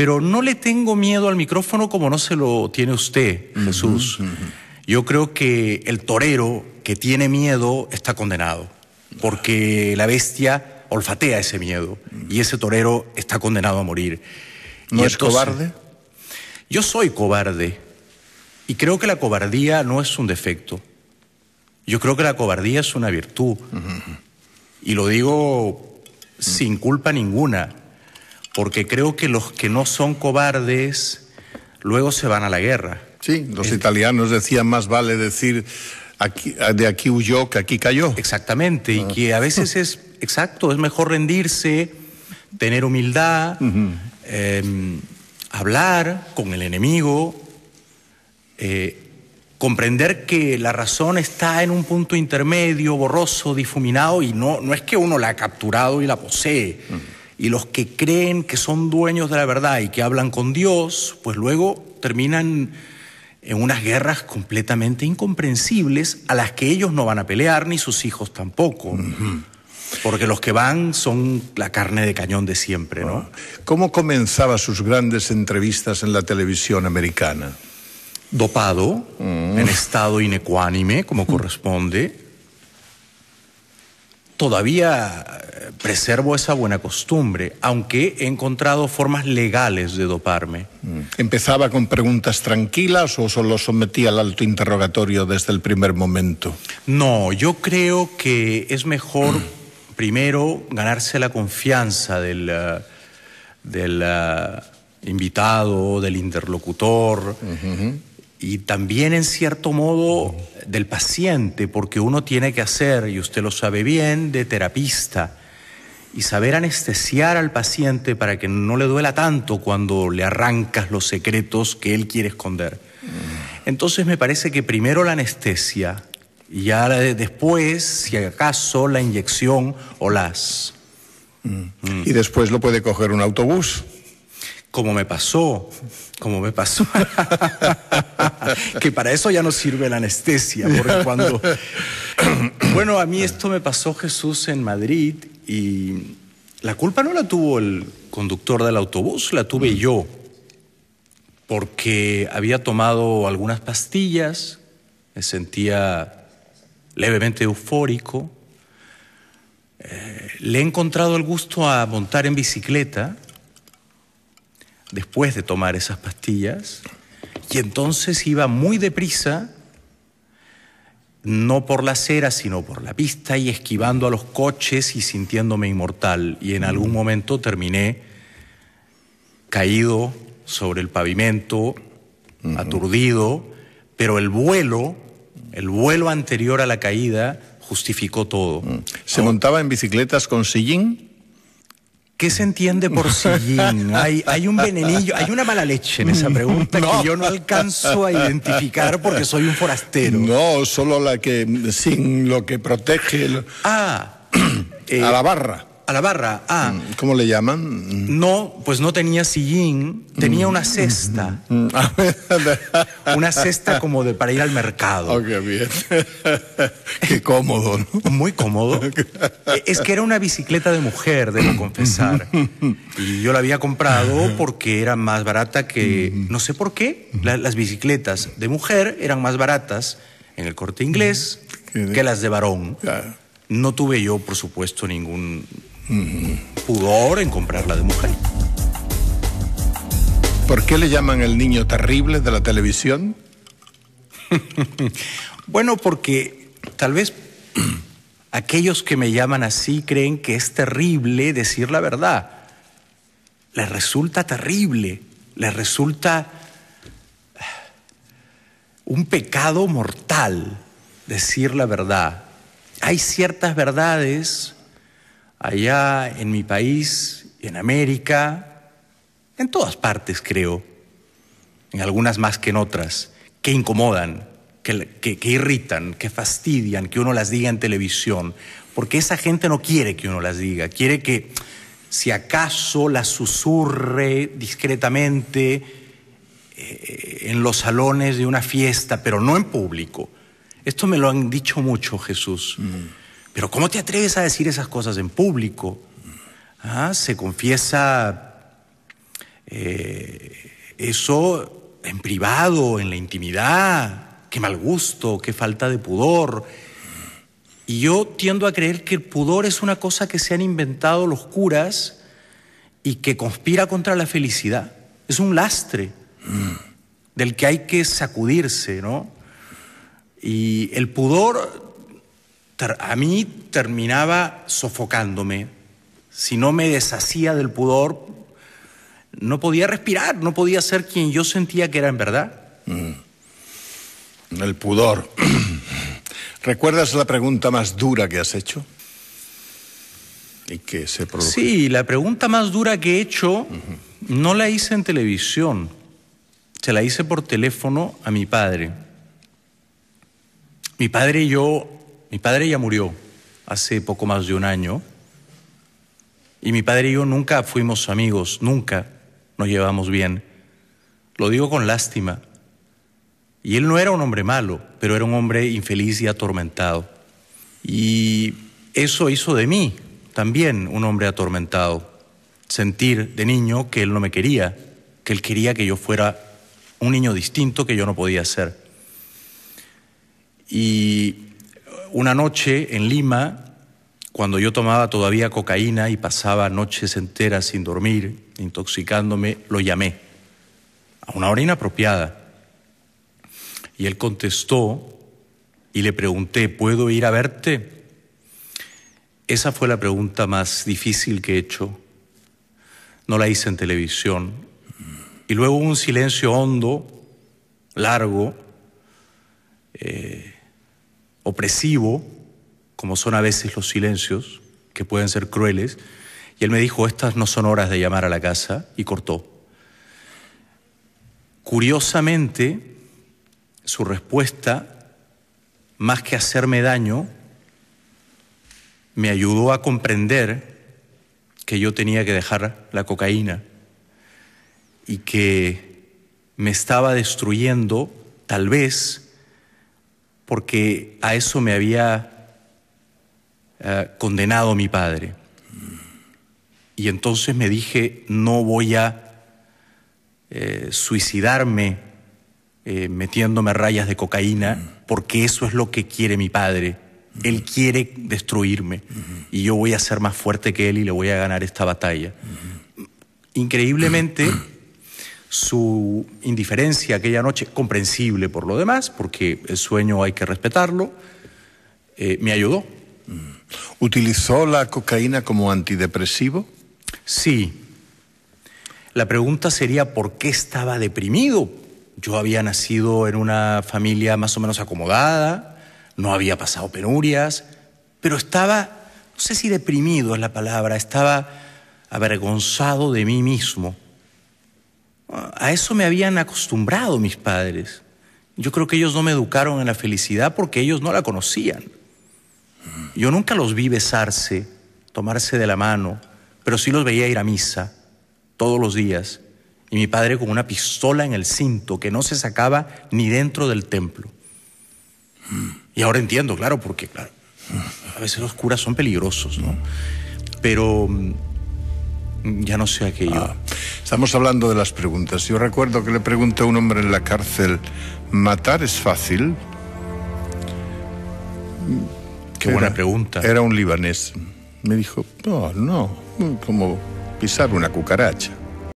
Pero no le tengo miedo al micrófono como no se lo tiene usted, Jesús. Yo creo que el torero que tiene miedo está condenado, porque la bestia olfatea ese miedo y ese torero está condenado a morir. ¿No es cobarde? Yo soy cobarde y creo que la cobardía no es un defecto. Yo creo que la cobardía es una virtud. Y lo digo sin culpa ninguna porque creo que los que no son cobardes luego se van a la guerra. Sí, los italianos decían más vale decir aquí, de aquí huyó que aquí cayó. Exactamente, y ah. que a veces es, exacto, es mejor rendirse, tener humildad, em, hablar con el enemigo, eh, comprender que la razón está en un punto intermedio, borroso, difuminado, y no, no es que uno la ha capturado y la posee. Y los que creen que son dueños de la verdad y que hablan con Dios, pues luego terminan en unas guerras completamente incomprensibles a las que ellos no van a pelear, ni sus hijos tampoco. Porque los que van son la carne de cañón de siempre, ¿no? Ah. ¿Cómo comenzaba sus grandes entrevistas en la televisión americana? Dopado, mm. en estado inecuánime, como corresponde todavía eh, preservo esa buena costumbre, aunque he encontrado formas legales de doparme. Mm. ¿Empezaba con preguntas tranquilas o solo sometía al alto interrogatorio desde el primer momento? No, yo creo que es mejor mm. primero ganarse la confianza del, eh, del eh, invitado, del interlocutor y también en cierto modo del paciente, porque uno tiene que hacer, y usted lo sabe bien, de terapista, y saber anestesiar al paciente para que no le duela tanto cuando le arrancas los secretos que él quiere esconder. Entonces me parece que primero la anestesia, y ya después, si acaso, la inyección o las... Mm. Y después lo puede coger un autobús como me pasó, como me pasó, que para eso ya no sirve la anestesia, porque cuando... bueno, a mí esto me pasó Jesús en Madrid y la culpa no la tuvo el conductor del autobús, la tuve mm. yo, porque había tomado algunas pastillas, me sentía levemente eufórico, eh, le he encontrado el gusto a montar en bicicleta, después de tomar esas pastillas y entonces iba muy deprisa, no por la acera, sino por la pista y esquivando a los coches y sintiéndome inmortal. Y en algún momento terminé caído sobre el pavimento, aturdido, pero el vuelo, el vuelo anterior a la caída, justificó todo. Mm. ¿Se montaba en bicicletas con sillín? ¿Qué se entiende por sillín? Hay, hay un venenillo, hay una mala leche en esa mm, pregunta que yo no alcanzo a identificar porque soy un forastero. No, solo la que sin lo que protege ah, a la barra la barra. Ah, mm, ¿Cómo le llaman? Mm. No, pues no tenía sillín, tenía mm. una cesta. una cesta como de para ir al mercado. Qué cómodo, ¿no? Muy cómodo. es que era una bicicleta de mujer, debo confesar. y yo la había comprado porque era más barata que, no sé por qué, las bicicletas de mujer eran más baratas en el corte inglés que las de varón. No tuve yo, por supuesto, ningún pudor en comprarla de mujer. ¿Por qué le llaman el niño terrible de la televisión? bueno, porque tal vez aquellos que me llaman así creen que es terrible decir la verdad. Le resulta terrible, le resulta un pecado mortal decir la verdad. Hay ciertas verdades allá en mi país, en América, en todas partes creo, en algunas más que en otras, que incomodan, que, irritan, que fastidian, que uno las diga en televisión, porque esa gente no quiere que uno las diga, quiere que si acaso las susurre discretamente eh, en los salones de una fiesta, pero no en público. Esto me lo han dicho mucho, Jesús. Mm. Pero ¿cómo te atreves a decir esas cosas en público? Ah, se confiesa eh, eso en privado, en la intimidad. Qué mal gusto, qué falta de pudor. Y yo tiendo a creer que el pudor es una cosa que se han inventado los curas y que conspira contra la felicidad. Es un lastre del que hay que sacudirse, ¿no? Y el pudor a mí terminaba sofocándome. Si no me deshacía del pudor, no podía respirar, no podía ser quien yo sentía que era en verdad. Mm. El pudor. ¿Recuerdas la pregunta más dura que has hecho? ¿Y se Sí, la pregunta más dura que he hecho no la hice en televisión, se la hice por teléfono a mi padre. Mi padre y yo mi padre ya murió hace poco más de un año y mi padre y yo nunca fuimos amigos, nunca nos llevamos bien. Lo digo con lástima. Y él no era un hombre malo, pero era un hombre infeliz y atormentado. Y eso hizo de mí también un hombre atormentado. Sentir de niño que él no me quería, que él quería que yo fuera un niño distinto que yo no podía ser. Y una noche en Lima, cuando yo tomaba todavía cocaína y pasaba noches enteras sin dormir, intoxicándome, lo llamé a una hora inapropiada. Y él contestó y le pregunté, ¿puedo ir a verte? Esa fue la pregunta más difícil que he hecho. No la hice en televisión. Y luego un silencio hondo, largo. Eh, opresivo, como son a veces los silencios, que pueden ser crueles, y él me dijo, estas no son horas de llamar a la casa, y cortó. Curiosamente, su respuesta, más que hacerme daño, me ayudó a comprender que yo tenía que dejar la cocaína y que me estaba destruyendo, tal vez, porque a eso me había eh, condenado mi padre. Y entonces me dije, no voy a eh, suicidarme eh, metiéndome rayas de cocaína, porque eso es lo que quiere mi padre. Él quiere destruirme y yo voy a ser más fuerte que él y le voy a ganar esta batalla. Increíblemente, su indiferencia aquella noche, comprensible por lo demás, porque el sueño hay que respetarlo, eh, me ayudó. Mm. ¿Utilizó la cocaína como antidepresivo? Sí. La pregunta sería por qué estaba deprimido. Yo había nacido en una familia más o menos acomodada, no había pasado penurias, pero estaba, no sé si deprimido es la palabra, estaba avergonzado de mí mismo a eso me habían acostumbrado mis padres. Yo creo que ellos no me educaron en la felicidad porque ellos no la conocían. Yo nunca los vi besarse, tomarse de la mano, pero sí los veía ir a misa todos los días. Y mi padre con una pistola en el cinto que no se sacaba ni dentro del templo. Y ahora entiendo, claro, porque claro, a veces los curas son peligrosos, ¿no? Pero mm, ya no sé aquello. Estamos hablando de las preguntas. Yo recuerdo que le pregunté a un hombre en la cárcel, ¿matar es fácil? Qué buena pregunta. Era un libanés. Me dijo, no, oh, no, como pisar una cucaracha.